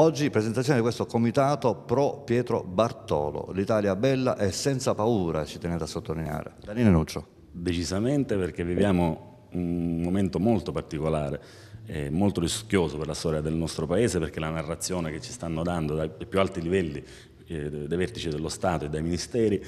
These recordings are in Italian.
Oggi presentazione di questo comitato pro Pietro Bartolo, l'Italia bella e senza paura, ci tenete a sottolineare. Danilo Nuccio. Decisamente perché viviamo un momento molto particolare, eh, molto rischioso per la storia del nostro paese perché la narrazione che ci stanno dando dai più alti livelli eh, dei vertici dello Stato e dai ministeri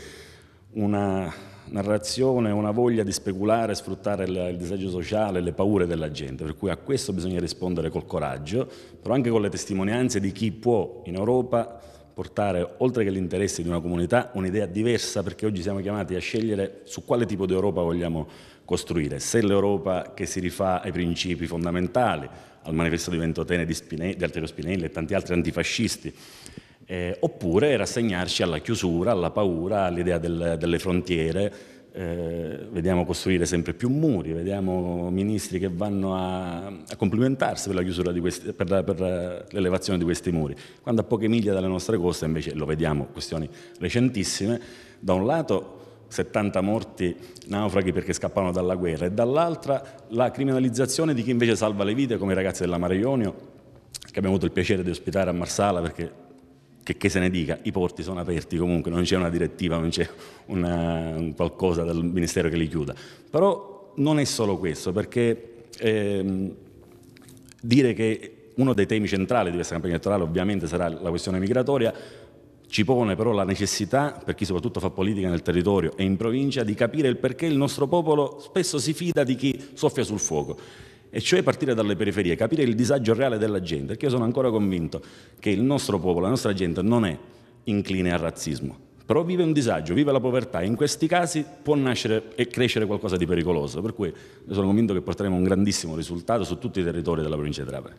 una narrazione, una voglia di speculare, sfruttare il, disagio sociale, le paure della gente, per cui a questo bisogna rispondere col coraggio, però anche con le testimonianze di chi può in Europa portare, oltre che l'interesse di una comunità, un'idea diversa, perché oggi siamo chiamati a scegliere su quale tipo di Europa vogliamo costruire, se l'Europa che si rifà ai principi fondamentali, al manifesto di Ventotene di, Spine, di Altero Spinelli e tanti altri antifascisti, eh, oppure rassegnarci alla chiusura, alla paura, all'idea del, delle frontiere, eh, vediamo costruire sempre più muri, vediamo ministri che vanno a, a complimentarsi per, questi, per, per, l'elevazione di questi muri, quando a poche miglia dalle nostre coste invece lo vediamo, questioni recentissime, da un lato 70 morti naufraghi perché scappano dalla guerra e dall'altra la criminalizzazione di chi invece salva le vite come i ragazzi della Mare Ionio che abbiamo avuto il piacere di ospitare a Marsala perché che, che, se ne dica, i porti sono aperti comunque, non c'è una direttiva, non c'è una, qualcosa dal Ministero che li chiuda. Però non è solo questo, perché ehm, dire che uno dei temi centrali di questa campagna elettorale ovviamente sarà la questione migratoria, ci pone però la necessità, per chi soprattutto fa politica nel territorio e in provincia, di capire il perché il nostro popolo spesso si fida di chi soffia sul fuoco e cioè partire dalle periferie, capire il disagio reale della gente, perché io sono ancora convinto che il nostro popolo, la nostra gente non è incline al razzismo, però vive un disagio, vive la povertà e in questi casi può nascere e crescere qualcosa di pericoloso, per cui io sono convinto che porteremo un grandissimo risultato su tutti i territori della provincia di Trapani.